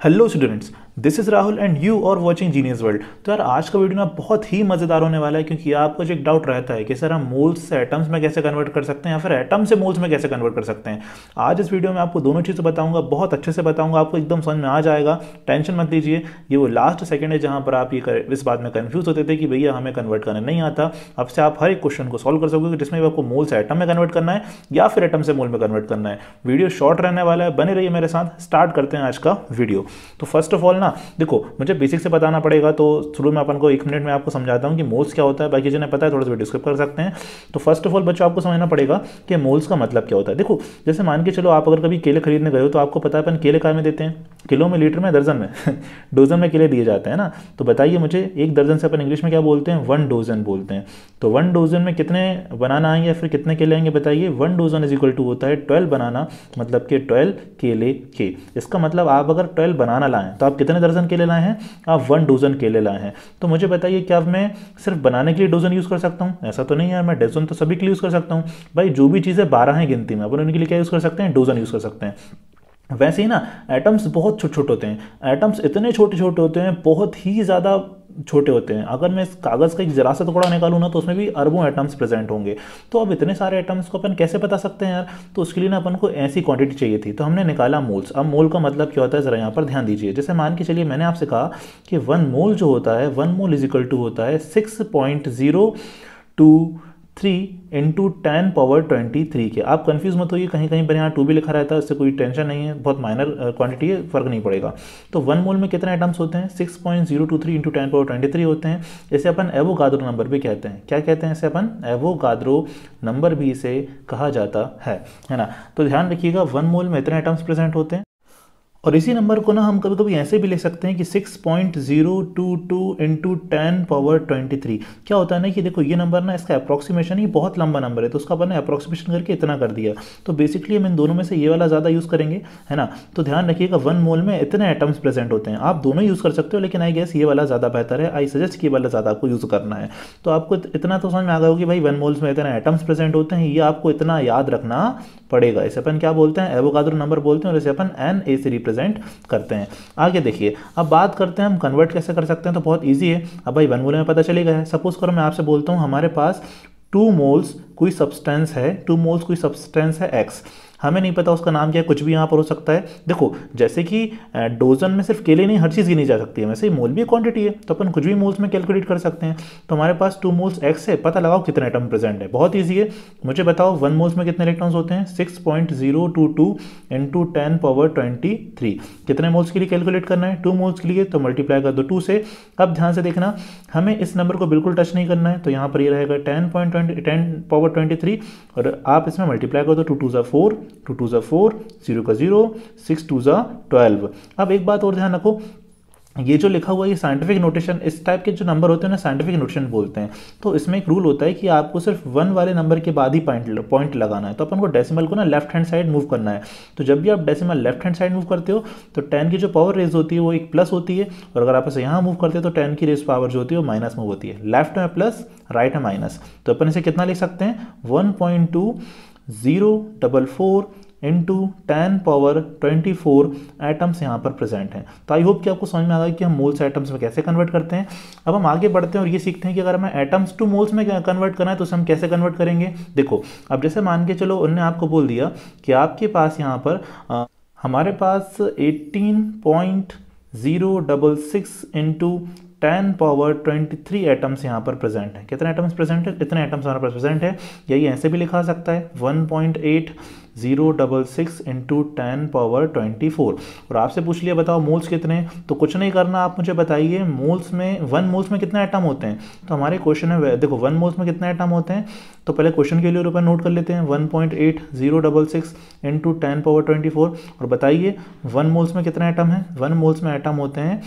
Hello students, this is Rahul and you are watching genius world तो यार आज का वीडियो ना बहुत ही मजेदार होने वाला है क्योंकि आपको जो एक डाउट रहता है कि सर हम मोल्स से एटम्स में कैसे कन्वर्ट कर सकते हैं या फिर एटम से मोल्स में कैसे कन्वर्ट कर सकते हैं आज इस वीडियो में आपको दोनों चीज़ें बताऊंगा बहुत अच्छे से बताऊंगा आपको एकदम समझ में आ जाएगा टेंशन मत लीजिए ये वो लास्ट सेकेंड है जहाँ पर आप ये इस बात में कन्फ्यूज होते थे कि भैया हमें कन्वर्ट करना नहीं आता अब से आप हर एक क्वेश्चन को सॉल्व कर सकोगे जिसमें आपको मोल से एटम में कन्वर्ट करना है या फिर एटम से मोल में कन्वर्ट करना है वीडियो शॉर्ट रहने वाला है बने रहिए मेरे साथ स्टार्ट करते हैं आज का वीडियो तो फर्स्ट ऑफ ऑल ना ना हाँ, देखो मुझे बेसिक से बताना पड़ेगा तो शुरू में अपन को एक मिनट में आपको समझाता हूँ कि मोल्स क्या होता है बाकी जिन्हें पता है थोड़ा सा डिस्कस कर सकते हैं तो फर्स्ट ऑफ ऑल बच्चों आपको समझना पड़ेगा कि मोल्स का मतलब क्या होता है देखो जैसे मान के चलो आप अगर कभी केले खरीदने गए हो तो आपको पता है अपन केले काय में देते हैं किलो में लीटर में दर्जन में डोजन में किले दिए जाते हैं ना तो बताइए मुझे एक दर्जन से अपन इंग्लिश में क्या बोलते हैं वन डोजन बोलते हैं तो वन डोजन में कितने बनाना आएंगे या फिर कितने केले आएंगे बताइए one dozen is equal to होता है ट्वेल्व बनाना मतलब कि ट्वेल्व केले के इसका मतलब आप अगर ट्वेल्व बनाना लाएँ तो आप कितने दर्जन केले लाए हैं आप वन डोजन केले लाए हैं तो मुझे बताइए क्या मैं सिर्फ बनाने के लिए डोजन यूज़ कर सकता हूँ ऐसा तो नहीं है मैं डजन तो सभी के लिए यूज़ कर सकता हूँ भाई जो भी चीज़ें बारह हैं गिनती में अपन उनके लिए क्या यूज़ कर सकते हैं डोजन यूज़ कर सकते हैं वैसे ही ना एटम्स बहुत छोटे छोटे होते हैं एटम्स इतने छोटे छोटे होते हैं बहुत ही ज़्यादा छोटे होते हैं अगर मैं इस कागज़ का एक जरा सा टुकड़ा निकालूँ ना तो उसमें भी अरबों एटम्स प्रेजेंट होंगे तो अब इतने सारे एटम्स को अपन कैसे बता सकते हैं यार तो उसके लिए ना अपन को ऐसी क्वांटिटी चाहिए थी तो हमने निकाला मोल्स अब मोल का मतलब क्या होता है ज़रा यहाँ पर ध्यान दीजिए जैसे मान के चलिए मैंने आपसे कहा कि वन मोल जो होता है वन मोल इजिकल टू होता है six point zero two three into ten power twenty three के आप कंफ्यूज मत होइए कहीं कहीं पर यहाँ टू भी लिखा रहता है उससे कोई टेंशन नहीं है बहुत माइनर क्वांटिटी है फर्क नहीं पड़ेगा तो वन मोल में कितने एटम्स होते हैं six point zero two three into ten power twenty three होते हैं इसे अपन एवो गाद्रो नंबर भी कहते हैं क्या कहते हैं इसे अपन एवो गाद्रो नंबर भी इसे कहा जाता है है ना तो ध्यान रखिएगा वन मोल में इतने एटम्स प्रेजेंट होते हैं और इसी नंबर को ना हम कभी कभी ऐसे भी ले सकते हैं कि 6.022 point zero two two into ten power twenty three क्या होता है ना कि देखो ये नंबर ना इसका अप्रोक्सीमेशन ही बहुत लंबा नंबर है तो उसका अपन ने अप्रोक्सीमेशन करके इतना कर दिया तो बेसिकली हम इन दोनों में से ये वाला ज़्यादा यूज़ करेंगे है ना तो ध्यान रखिएगा वन मोल में इतने आइटम्स प्रेजेंट होते हैं आप दोनों यूज़ कर सकते हो लेकिन आई गेस ये वाला ज़्यादा बेहतर है आई सजेस्ट कि ये वाला ज़्यादा आपको यूज़ करना है तो आपको इतना तो समझ में आ गया कि भाई वन मोल्स में इतने आइटम्स प्रेजेंट होते हैं ये आपको इतना याद रखना पड़ेगा इसे अपन क्या बोलते हैं एवोकाद्रो नंबर बोलते हैं और इसे अपन एन ए से रिप्रेजेंट करते हैं आगे देखिए अब बात करते हैं हम कन्वर्ट कैसे कर सकते हैं तो बहुत ईजी है अब भाई वनमूले में पता चलेगा गया सपोज करो मैं आपसे बोलता हूँ हमारे पास टू मोल्स कोई सब्सटेंस है टू मोल्स कोई सब्सटेंस है एक्स हमें नहीं पता उसका नाम क्या है कुछ भी यहाँ पर हो सकता है देखो जैसे कि डोजन में सिर्फ केले नहीं हर चीज़ गिनी जा सकती है वैसे ही मोल भी क्वांटिटी है तो अपन कुछ भी मोल्स में कैलकुलेट कर सकते हैं तो हमारे पास टू मोल्स एक्स है पता लगाओ कितने आइटम प्रेजेंट है बहुत ईजी है मुझे बताओ वन मोल्स में कितने इलेक्ट्रॉन्स होते हैं six point zero two two into ten power twenty three कितने मोल्स के लिए कैलकुलेट करना है टू मोल्स के लिए तो मल्टीप्लाई कर दो टू से अब ध्यान से देखना हमें इस नंबर को बिल्कुल टच नहीं करना है तो यहाँ पर ये रहेगा ten point twenty ten power twenty three और आप इसमें मल्टीप्लाई कर दो टू टू ज़ा फोर टू टू ज़ा फोर जीरो का जीरो सिक्स टू ज़ा ट्वेल्व अब एक बात और ध्यान रखो ये जो लिखा हुआ है ये साइंटिफिक नोटेशन इस टाइप के जो नंबर होते हैं ना साइंटिफिक नोटेशन बोलते हैं तो इसमें एक रूल होता है कि आपको सिर्फ वन वाले नंबर के बाद ही पॉइंट पॉइंट लगाना है तो अपन को डेसिमल को ना लेफ्ट हैंड साइड मूव करना है तो जब भी आप decimal left hand side move करते हो तो टेन की जो पावर रेज होती है वो एक प्लस होती है और अगर आप इसे यहाँ मूव करते हो तो टेन की रेज पावर जो होती है वो माइनस मूव होती है लेफ्ट में प्लस राइट में माइनस तो अपन इसे कितना लिख सकते हैं one zero double four into ten power twenty four atoms यहाँ पर प्रेजेंट हैं तो आई होप कि आपको समझ में आ गया कि हम मोल्स एटम्स में कैसे कन्वर्ट करते हैं अब हम आगे बढ़ते हैं और ये सीखते हैं कि अगर हमें एटम्स टू मोल्स में कन्वर्ट करना है तो उसे हम कैसे कन्वर्ट करेंगे देखो अब जैसे मान के चलो उनने आपको बोल दिया कि आपके पास यहाँ पर आ, हमारे पास eighteen point zero double six into ten power twenty three atoms यहाँ पर प्रेजेंट हैं कितने एटम्स प्रेजेंट है कितने एटम्स हमारे पास प्रेजेंट है यही ऐसे भी लिखा सकता है one point eight zero double six into ten power twenty four और आपसे पूछ लिया बताओ मोल्स कितने तो कुछ नहीं करना आप मुझे बताइए मोल्स में वन मोल्स में कितने एटम होते हैं तो हमारे क्वेश्चन है देखो वन मोल्स में कितने एटम होते हैं तो पहले क्वेश्चन के लिए रुपये नोट कर लेते हैं one point eight zero double six into ten power twenty four और बताइए वन मोल्स में कितने एटम हैं वन मोल्स में एटम होते हैं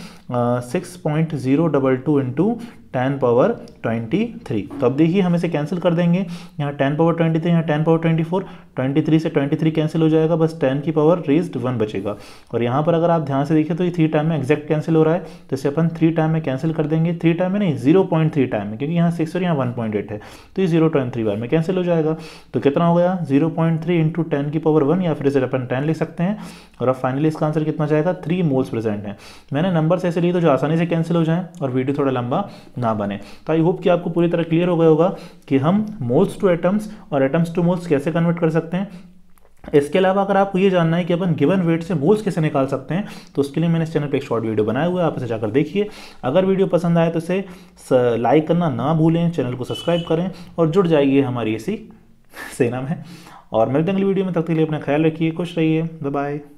six point zero zero double two into ten power twenty three तो अब देखिए हम इसे कैंसिल कर देंगे यहाँ टेन पावर ट्वेंटी थ्री यहाँ ten power twenty four twenty three से ट्वेंटी थ्री कैंसिल हो जाएगा बस टेन की पावर रेज्ड वन बचेगा और यहाँ पर अगर आप ध्यान से देखिए तो ये थ्री टाइम में एक्जैक्ट कैंसिल हो रहा है तो इसे अपन थ्री टाइम में कैंसिल कर देंगे थ्री टाइम में नहीं जीरो पॉइंट थ्री टाइम में क्योंकि यहाँ सिक्स और यहाँ वन पॉइंट एट है तो ये जीरो पॉइंट थ्री बार में कैंसिल हो जाएगा तो कितना हो गया zero point three into ten की पावर वन या फिर इसे अपन टेन लिख सकते हैं और अब फाइनली इसका आंसर कितना जाएगा थ्री मोल्स प्रेजेंट है मैंने नंबर ऐसे लिए तो जो आसानी से कैंसिल हो जाए और वीडियो थोड़ा लंबा ना बने तो आई होप कि आपको पूरी तरह क्लियर हो गया होगा कि हम मोल्स टू एटम्स और एटम्स टू मोल्स कैसे कन्वर्ट कर सकते हैं इसके अलावा अगर आपको ये जानना है कि अपन गिवन वेट से मोल्स कैसे निकाल सकते हैं तो उसके लिए मैंने इस चैनल पे एक शॉर्ट वीडियो बनाया हुआ है आप इसे जाकर देखिए अगर वीडियो पसंद आए तो इसे लाइक करना ना भूलें चैनल को सब्सक्राइब करें और जुड़ जाइए हमारी इसी सेना में और मिलते हैं अगली वीडियो में तक के लिए अपना ख्याल रखिए खुश रहिए बाय